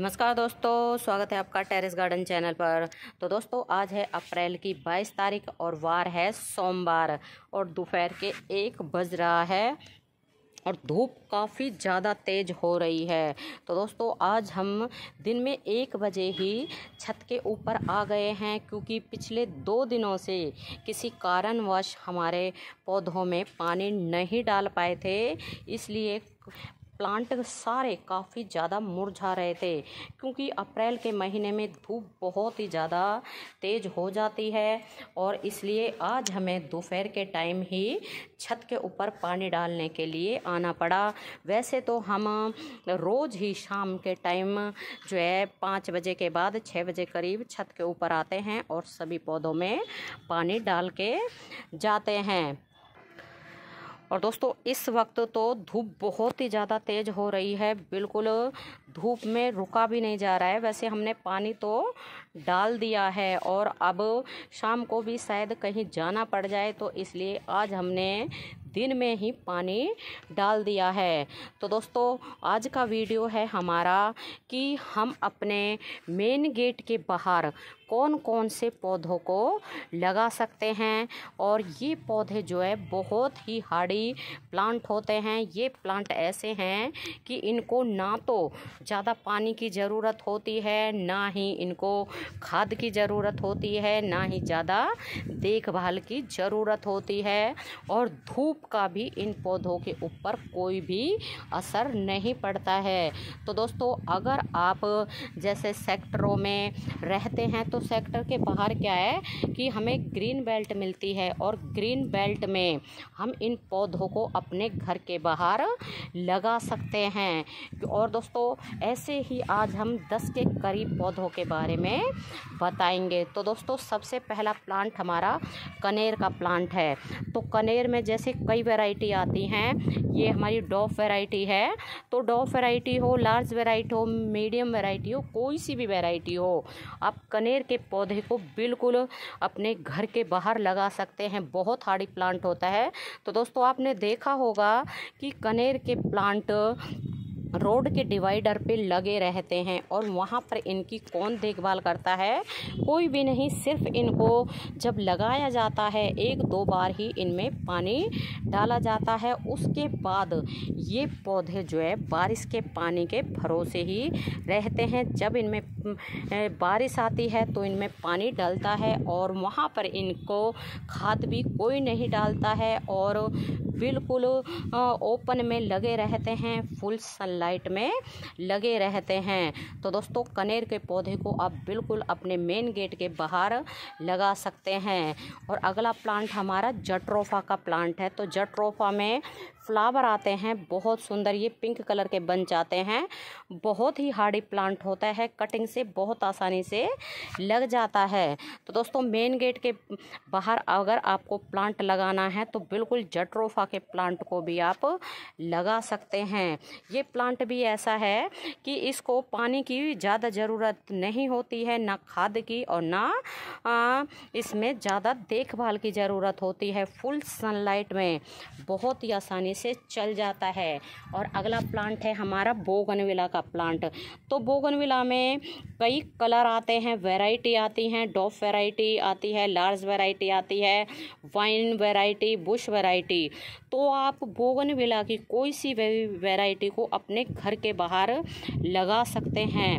नमस्कार दोस्तों स्वागत है आपका टेरेस गार्डन चैनल पर तो दोस्तों आज है अप्रैल की 22 तारीख और वार है सोमवार और दोपहर के एक बज रहा है और धूप काफ़ी ज़्यादा तेज़ हो रही है तो दोस्तों आज हम दिन में एक बजे ही छत के ऊपर आ गए हैं क्योंकि पिछले दो दिनों से किसी कारणवश हमारे पौधों में पानी नहीं डाल पाए थे इसलिए प्लांट सारे काफ़ी ज़्यादा मुरझा रहे थे क्योंकि अप्रैल के महीने में धूप बहुत ही ज़्यादा तेज़ हो जाती है और इसलिए आज हमें दोपहर के टाइम ही छत के ऊपर पानी डालने के लिए आना पड़ा वैसे तो हम रोज़ ही शाम के टाइम जो है पाँच बजे के बाद छः बजे करीब छत के ऊपर आते हैं और सभी पौधों में पानी डाल के जाते हैं और दोस्तों इस वक्त तो धूप बहुत ही ज़्यादा तेज़ हो रही है बिल्कुल धूप में रुका भी नहीं जा रहा है वैसे हमने पानी तो डाल दिया है और अब शाम को भी शायद कहीं जाना पड़ जाए तो इसलिए आज हमने दिन में ही पानी डाल दिया है तो दोस्तों आज का वीडियो है हमारा कि हम अपने मेन गेट के बाहर कौन कौन से पौधों को लगा सकते हैं और ये पौधे जो है बहुत ही हार्डी प्लांट होते हैं ये प्लांट ऐसे हैं कि इनको ना तो ज़्यादा पानी की ज़रूरत होती है ना ही इनको खाद की ज़रूरत होती है ना ही ज़्यादा देखभाल की ज़रूरत होती है और धूप का भी इन पौधों के ऊपर कोई भी असर नहीं पड़ता है तो दोस्तों अगर आप जैसे सेक्टरों में रहते हैं तो तो सेक्टर के बाहर क्या है कि हमें ग्रीन बेल्ट मिलती है और ग्रीन बेल्ट में हम इन पौधों को अपने घर के बाहर लगा सकते हैं और दोस्तों ऐसे ही आज हम दस के करीब पौधों के बारे में बताएंगे तो दोस्तों सबसे पहला प्लांट हमारा कनेर का प्लांट है तो कनेर में जैसे कई वेराइटी आती हैं ये हमारी डॉफ वेराइटी है तो डॉफ वेराइटी हो लार्ज वेराइटी हो मीडियम वेराइटी हो कोई सी भी वेराइटी हो आप कनेर के पौधे को बिल्कुल अपने घर के बाहर लगा सकते हैं बहुत हार्डी प्लांट होता है तो दोस्तों आपने देखा होगा कि कनेर के प्लांट रोड के डिवाइडर पे लगे रहते हैं और वहाँ पर इनकी कौन देखभाल करता है कोई भी नहीं सिर्फ इनको जब लगाया जाता है एक दो बार ही इनमें पानी डाला जाता है उसके बाद ये पौधे जो है बारिश के पानी के भरोसे ही रहते हैं जब इनमें बारिश आती है तो इनमें पानी डलता है और वहाँ पर इनको खाद भी कोई नहीं डालता है और बिल्कुल ओपन में लगे रहते हैं फुल सनलाइट में लगे रहते हैं तो दोस्तों कनेर के पौधे को आप बिल्कुल अपने मेन गेट के बाहर लगा सकते हैं और अगला प्लांट हमारा जट्रोफा का प्लांट है तो जट्रोफा में फ्लावर आते हैं बहुत सुंदर ये पिंक कलर के बन जाते हैं बहुत ही हार्डी प्लांट होता है कटिंग से बहुत आसानी से लग जाता है तो दोस्तों मेन गेट के बाहर अगर आपको प्लांट लगाना है तो बिल्कुल जटरोफा के प्लांट को भी आप लगा सकते हैं ये प्लांट भी ऐसा है कि इसको पानी की ज़्यादा ज़रूरत नहीं होती है ना खाद की और ना इसमें ज़्यादा देखभाल की ज़रूरत होती है फुल सनलाइट में बहुत ही आसानी से चल जाता है और अगला प्लांट है हमारा बोगनविला का प्लांट तो बोगनविला में कई कलर आते हैं वैरायटी आती हैं डॉफ वैरायटी आती है लार्ज वैरायटी आती है वाइन वैरायटी बुश वैरायटी तो आप बोगनविला की कोई सी वैरायटी को अपने घर के बाहर लगा सकते हैं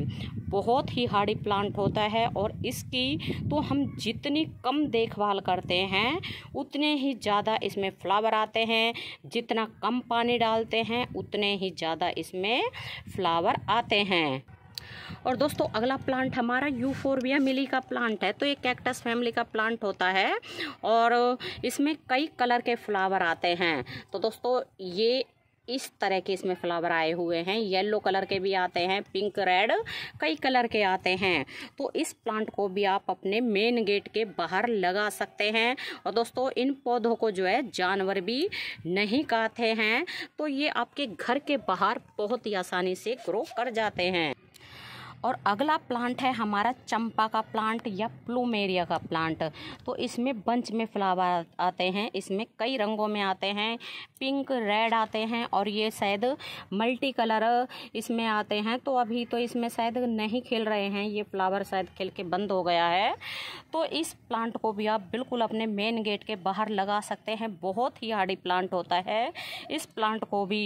बहुत ही हार्डी प्लांट होता है और इसकी तो हम जितनी कम देखभाल करते हैं उतने ही ज़्यादा इसमें फ्लावर आते हैं जितना कम पानी डालते हैं उतने ही ज़्यादा इसमें फ्लावर आते हैं और दोस्तों अगला प्लांट हमारा यूफोरबिया मिली का प्लांट है तो ये कैक्टस फैमिली का प्लांट होता है और इसमें कई कलर के फ्लावर आते हैं तो दोस्तों ये इस तरह के इसमें फ्लावर आए हुए हैं येलो कलर के भी आते हैं पिंक रेड कई कलर के आते हैं तो इस प्लांट को भी आप अपने मेन गेट के बाहर लगा सकते हैं और दोस्तों इन पौधों को जो है जानवर भी नहीं काते हैं तो ये आपके घर के बाहर बहुत ही आसानी से ग्रो कर जाते हैं और अगला प्लांट है हमारा चंपा का प्लांट या प्लूमेरिया का प्लांट तो इसमें बंच में फ्लावर आते हैं इसमें कई रंगों में आते हैं पिंक रेड आते हैं और ये शायद मल्टी कलर इसमें आते हैं तो अभी तो इसमें शायद नहीं खिल रहे हैं ये फ्लावर शायद खिल के बंद हो गया है तो इस प्लांट को भी आप बिल्कुल अपने मेन गेट के बाहर लगा सकते हैं बहुत ही हार्डी प्लांट होता है इस प्लांट को भी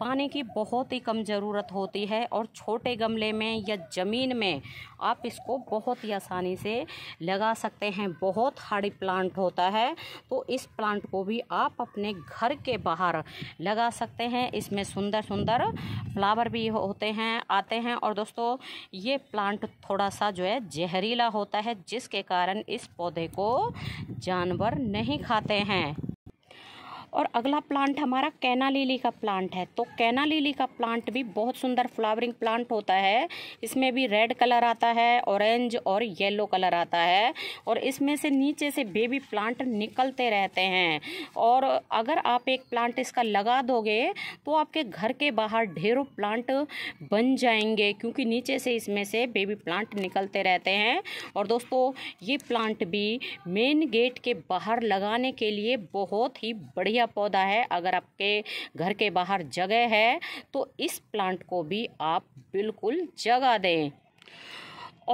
पानी की बहुत ही कम ज़रूरत होती है और छोटे गमले में या ज़मीन में आप इसको बहुत ही आसानी से लगा सकते हैं बहुत हार्डी प्लांट होता है तो इस प्लांट को भी आप अपने घर के बाहर लगा सकते हैं इसमें सुंदर सुंदर फ्लावर भी होते हैं आते हैं और दोस्तों ये प्लांट थोड़ा सा जो है जहरीला होता है जिसके कारण इस पौधे को जानवर नहीं खाते हैं और अगला प्लांट हमारा कैना लिली का प्लांट है तो कैना लिली का प्लांट भी बहुत सुंदर फ्लावरिंग प्लांट होता है इसमें भी रेड कलर आता है ऑरेंज और येलो कलर आता है और इसमें से नीचे से बेबी प्लांट निकलते रहते हैं और अगर आप एक प्लांट इसका लगा दोगे तो आपके घर के बाहर ढेरों प्लांट बन जाएंगे क्योंकि नीचे से इसमें से बेबी प्लांट निकलते रहते हैं और दोस्तों ये प्लांट भी मेन गेट के बाहर लगाने के लिए बहुत ही बढ़िया बढ़िया पौधा है अगर आपके घर के बाहर जगह है तो इस प्लांट को भी आप बिल्कुल जगह दें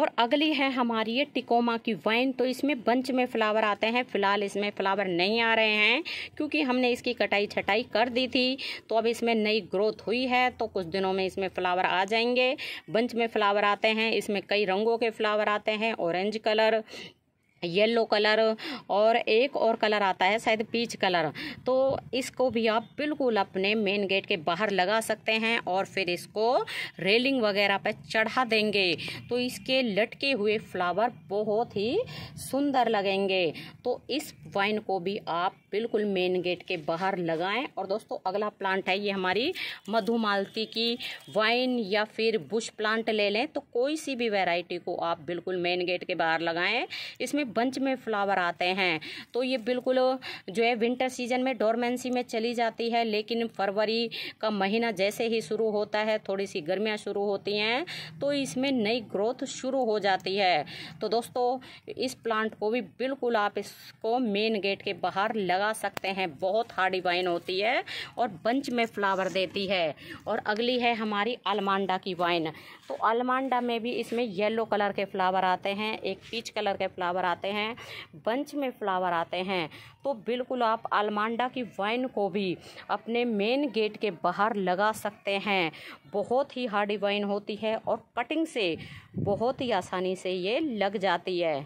और अगली है हमारी ये टिकोमा की वाइन तो इसमें बंच में फ्लावर आते हैं फिलहाल इसमें फ्लावर नहीं आ रहे हैं क्योंकि हमने इसकी कटाई छटाई कर दी थी तो अब इसमें नई ग्रोथ हुई है तो कुछ दिनों में इसमें फ्लावर आ जाएंगे बंच में फ्लावर आते हैं इसमें कई रंगों के फ्लावर आते हैं ऑरेंज कलर येलो कलर और एक और कलर आता है शायद पीच कलर तो इसको भी आप बिल्कुल अपने मेन गेट के बाहर लगा सकते हैं और फिर इसको रेलिंग वगैरह पर चढ़ा देंगे तो इसके लटके हुए फ्लावर बहुत ही सुंदर लगेंगे तो इस वाइन को भी आप बिल्कुल मेन गेट के बाहर लगाएं और दोस्तों अगला प्लांट है ये हमारी मधुमालती की वाइन या फिर बुश प्लांट ले लें तो कोई सी भी वेराइटी को आप बिल्कुल मेन गेट के बाहर लगाएं इसमें बंच में फ्लावर आते हैं तो ये बिल्कुल जो है विंटर सीजन में डोरमेंसी में चली जाती है लेकिन फरवरी का महीना जैसे ही शुरू होता है थोड़ी सी गर्मियाँ शुरू होती हैं तो इसमें नई ग्रोथ शुरू हो जाती है तो दोस्तों इस प्लांट को भी बिल्कुल आप इसको मेन गेट के बाहर लगा सकते हैं बहुत हार्डी वाइन होती है और बंच में फ्लावर देती है और अगली है हमारी अलमांडा की वाइन तो अलमांडा में भी इसमें येलो कलर के फ्लावर आते हैं एक पीच कलर के फ्लावर आते आते हैं बंच में फ्लावर आते हैं तो बिल्कुल आप अलमांडा की वाइन को भी अपने मेन गेट के बाहर लगा सकते हैं बहुत ही हार्डी वाइन होती है और कटिंग से बहुत ही आसानी से ये लग जाती है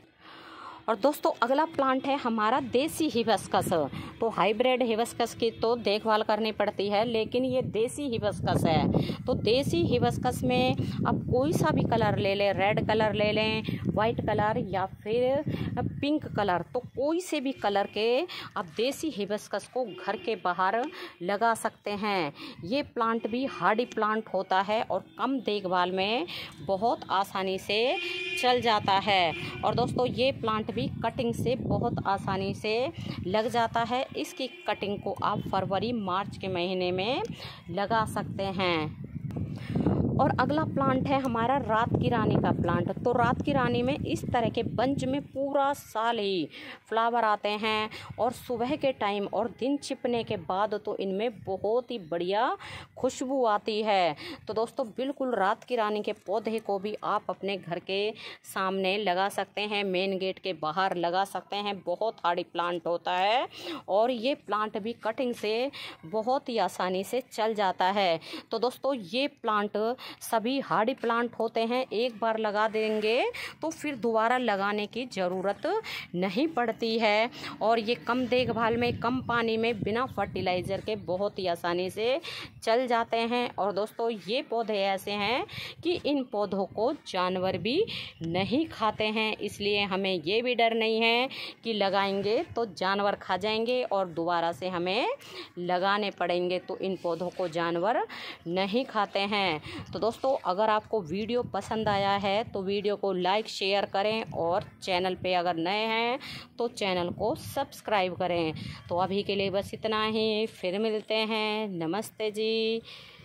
और दोस्तों अगला प्लांट है हमारा देसी हिबस्कस तो हाइब्रिड हिबस्कस की तो देखभाल करनी पड़ती है लेकिन ये देसी हिबस्कस है तो देसी हिबस्कस में आप कोई सा भी कलर ले लें रेड कलर ले लें वाइट कलर या फिर पिंक कलर तो कोई से भी कलर के आप देसी हिबस्कस को घर के बाहर लगा सकते हैं ये प्लांट भी हार्डी प्लांट होता है और कम देखभाल में बहुत आसानी से चल जाता है और दोस्तों ये प्लांट भी कटिंग से बहुत आसानी से लग जाता है इसकी कटिंग को आप फरवरी मार्च के महीने में लगा सकते हैं और अगला प्लांट है हमारा रात की रानी का प्लांट तो रात की रानी में इस तरह के बंच में पूरा साल ही फ्लावर आते हैं और सुबह के टाइम और दिन छिपने के बाद तो इनमें बहुत ही बढ़िया खुशबू आती है तो दोस्तों बिल्कुल रात की रानी के पौधे को भी आप अपने घर के सामने लगा सकते हैं मेन गेट के बाहर लगा सकते हैं बहुत हार्डी प्लांट होता है और ये प्लांट भी कटिंग से बहुत ही आसानी से चल जाता है तो दोस्तों ये प्लांट सभी हार्डी प्लांट होते हैं एक बार लगा देंगे तो फिर दोबारा लगाने की ज़रूरत नहीं पड़ती है और ये कम देखभाल में कम पानी में बिना फर्टिलाइज़र के बहुत ही आसानी से चल जाते हैं और दोस्तों ये पौधे ऐसे हैं कि इन पौधों को जानवर भी नहीं खाते हैं इसलिए हमें ये भी डर नहीं है कि लगाएंगे तो जानवर खा जाएंगे और दोबारा से हमें लगाने पड़ेंगे तो इन पौधों को जानवर नहीं खाते हैं तो दोस्तों अगर आपको वीडियो पसंद आया है तो वीडियो को लाइक शेयर करें और चैनल पे अगर नए हैं तो चैनल को सब्सक्राइब करें तो अभी के लिए बस इतना ही फिर मिलते हैं नमस्ते जी